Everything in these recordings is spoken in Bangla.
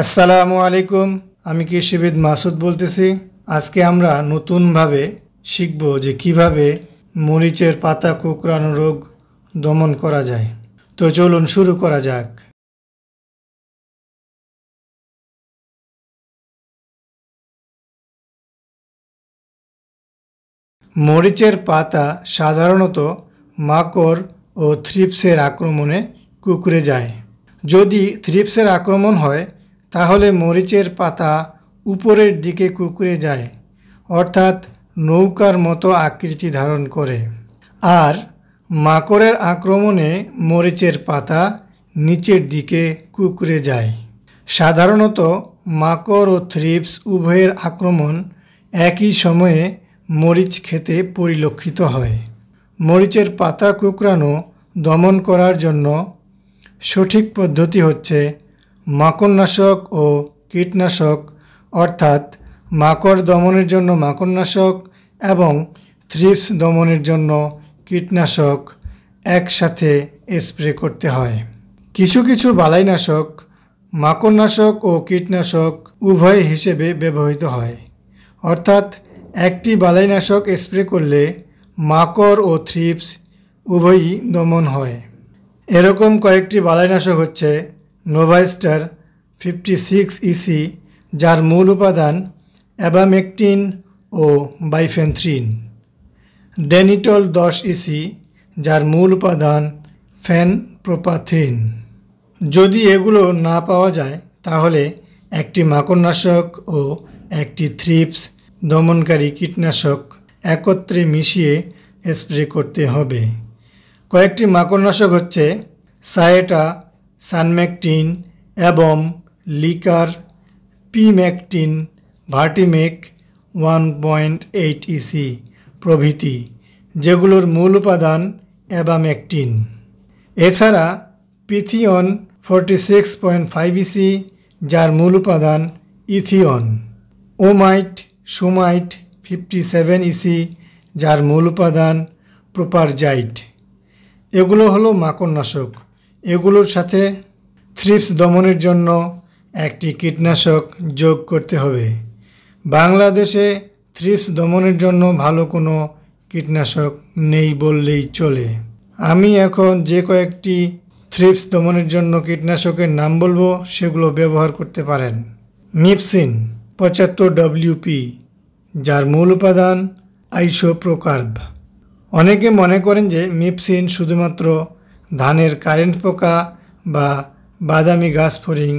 আসসালামু আলাইকুম আমি কৃষিবিদ মাসুদ বলতেছি আজকে আমরা নতুনভাবে শিখব যে কিভাবে মরিচের পাতা কুকরানো রোগ দমন করা যায় তো চলুন শুরু করা যাক মরিচের পাতা সাধারণত মাকর ও থ্রিপসের আক্রমণে কুকুরে যায় যদি থ্রিপসের আক্রমণ হয় তাহলে মরিচের পাতা উপরের দিকে কুকুরে যায় অর্থাৎ নৌকার মতো আকৃতি ধারণ করে আর মাকড়ের আক্রমণে মরিচের পাতা নিচের দিকে কুকুরে যায় সাধারণত মাকড় ও থ্রিপস উভয়ের আক্রমণ একই সময়ে মরিচ খেতে পরিলক্ষিত হয় মরিচের পাতা কুকরানো দমন করার জন্য সঠিক পদ্ধতি হচ্ছে মাকড়নাশক ও কীটনাশক অর্থাৎ মাকড় দমনের জন্য মাকড়নাশক এবং থ্রিপস দমনের জন্য কীটনাশক একসাথে স্প্রে করতে হয় কিছু কিছু বালাইনাশক মাকড়নাশক ও কীটনাশক উভয় হিসেবে ব্যবহৃত হয় অর্থাৎ একটি বালাইনাশক স্প্রে করলে মাকড় ও থ্রিপস উভয়ই দমন হয় এরকম কয়েকটি বালাইনাশক হচ্ছে নোভাইস্টার ফিফটি সিক্স ইসি যার মূল উপাদান অ্যাবামেকটিন ও বাইফেনথ্রিন ডেনিটল দশ ইসি e যার মূল উপাদান ফ্যান প্রোপাথ্রিন যদি এগুলো না পাওয়া যায় তাহলে একটি মাকড়নাশক ও একটি থ্রিপস দমনকারী কীটনাশক একত্রে মিশিয়ে স্প্রে করতে হবে কয়েকটি মাকড়নাশক হচ্ছে সায়েটা সানম্যাকটিন এবং লিকার পিম্যাকটিন Vertimec one point eight EC e প্রভৃতি যেগুলোর মূল উপাদান অ্যাবাম্যাকটিন এছাড়া পিথিয়ন forty six point five EC e যার মূল উপাদান ethion Omite Sumite fifty seven EC e যার মূল উপাদান প্রোপারজাইট এগুলো হলো মাকড়নাশক এগুলোর সাথে থ্রিপস দমনের জন্য একটি কীটনাশক যোগ করতে হবে বাংলাদেশে থ্রিপস দমনের জন্য ভালো কোনো কীটনাশক নেই বললেই চলে আমি এখন যে কয়েকটি থ্রিপস দমনের জন্য কীটনাশকের নাম বলবো সেগুলো ব্যবহার করতে পারেন নিপসিন পঁচাত্তর ডব্লিউপি যার মূল উপাদান আইসোপ্রোকার্ভ অনেকে মনে করেন যে মিপসিন শুধুমাত্র ধানের কারেন্ট পোকা বা বাদামি গাছফড়িং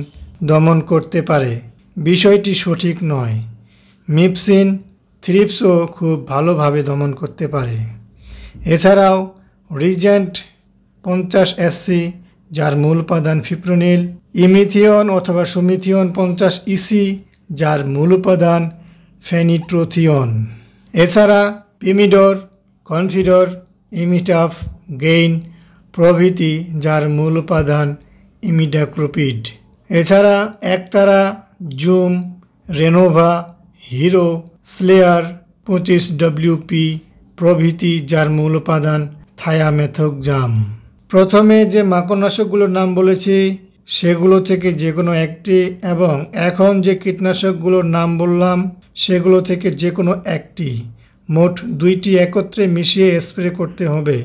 দমন করতে পারে বিষয়টি সঠিক নয় মিপসিন থ্রিপসও খুব ভালোভাবে দমন করতে পারে এছাড়াও রিজেন্ট পঞ্চাশ এসসি যার মূল উপাদান ফিপ্রোনিল ইমিথিয়ন অথবা সুমিথিয়ন পঞ্চাশ ইসি যার মূল উপাদান ফেনিট্রোথিয়ন এছাড়া পিমিডর কনফিডর ইমিটাফ গেইন প্রভৃতি যার মূল উপাদান ইমিডাক্রোপিড এছাড়া Actara Zoom Renova Hero Slayer পঁচিশ ডব্লিউপি প্রভৃতি যার মূল উপাদান থায়ামেথক জাম প্রথমে যে মাকড়নাশকগুলোর নাম বলেছি সেগুলো থেকে যে কোনো একটি এবং এখন যে কীটনাশকগুলোর নাম বললাম সেগুলো থেকে যে কোনো একটি মোট দুইটি একত্রে মিশিয়ে স্প্রে করতে হবে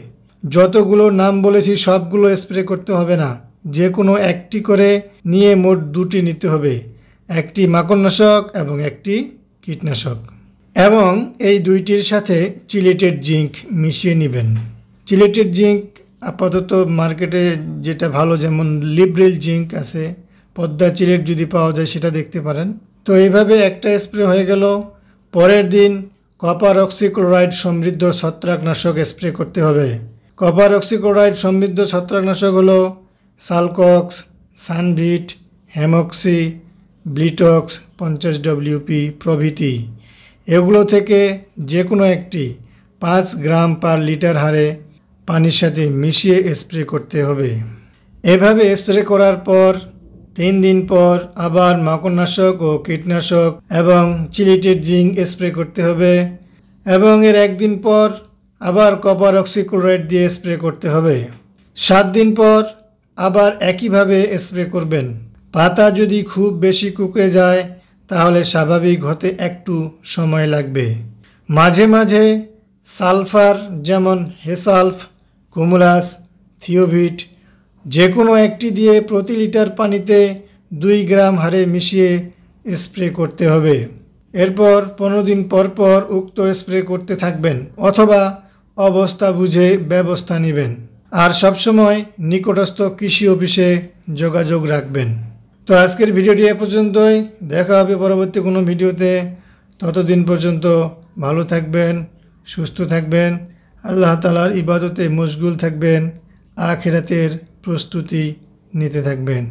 যতগুলো নাম বলেছি সবগুলো স্প্রে করতে হবে না যে কোনো একটি করে নিয়ে মোট দুটি নিতে হবে একটি মাকড়নাশক এবং একটি কীটনাশক এবং এই দুইটির সাথে চিলেটেড জিঙ্ক মিশিয়ে নেবেন চিলেটেড জিঙ্ক আপাতত মার্কেটে যেটা ভালো যেমন লিবরিল জিঙ্ক আছে পদ্মা চিলেট যদি পাওয়া যায় সেটা দেখতে পারেন তো এইভাবে একটা স্প্রে হয়ে গেল পরের দিন কপার অক্সিক্লোরাইড সমৃদ্ধ ছত্রাকনাশক স্প্রে করতে হবে কপার অক্সিক্লোরাইড সমৃদ্ধ ছত্রাকনাশক হল সালকক্স সানভিট হ্যামক্সি ব্লিটক্স পঞ্চাশ ডব্লিউপি প্রভৃতি এগুলো থেকে যে কোনো একটি পাঁচ গ্রাম পার লিটার হারে পানির সাথে মিশিয়ে স্প্রে করতে হবে এভাবে স্প্রে করার পর তিন দিন পর আবার মাকড়নাশক ও কীটনাশক এবং চিলিটেড জিঙ্ক স্প্রে করতে হবে এবং এর একদিন পর আবার কপার অক্সিক্লোরাইড দিয়ে স্প্রে করতে হবে সাত দিন পর আবার একইভাবে স্প্রে করবেন পাতা যদি খুব বেশি কুকড়ে যায় তাহলে স্বাভাবিক হতে একটু সময় লাগবে মাঝে মাঝে সালফার যেমন হেসালফ কুমুলাস থিওভিট যে কোনো একটি দিয়ে প্রতি লিটার পানিতে দুই গ্রাম হারে মিশিয়ে স্প্রে করতে হবে এরপর পনেরো দিন পর পর উক্ত স্প্রে করতে থাকবেন অথবা অবস্থা বুঝে ব্যবস্থা নেবেন আর সবসময় নিকটস্থ কৃষি অফিসে যোগাযোগ রাখবেন তো আজকের ভিডিওটি এ পর্যন্তই দেখা হবে পরবর্তী কোনো ভিডিওতে ততদিন পর্যন্ত ভালো থাকবেন সুস্থ থাকবেন আল্লাহ তালার ইবাদতে মশগুল থাকবেন আখেরাতের প্রস্তুতি নিতে থাকবেন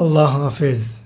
আল্লাহ হাফেজ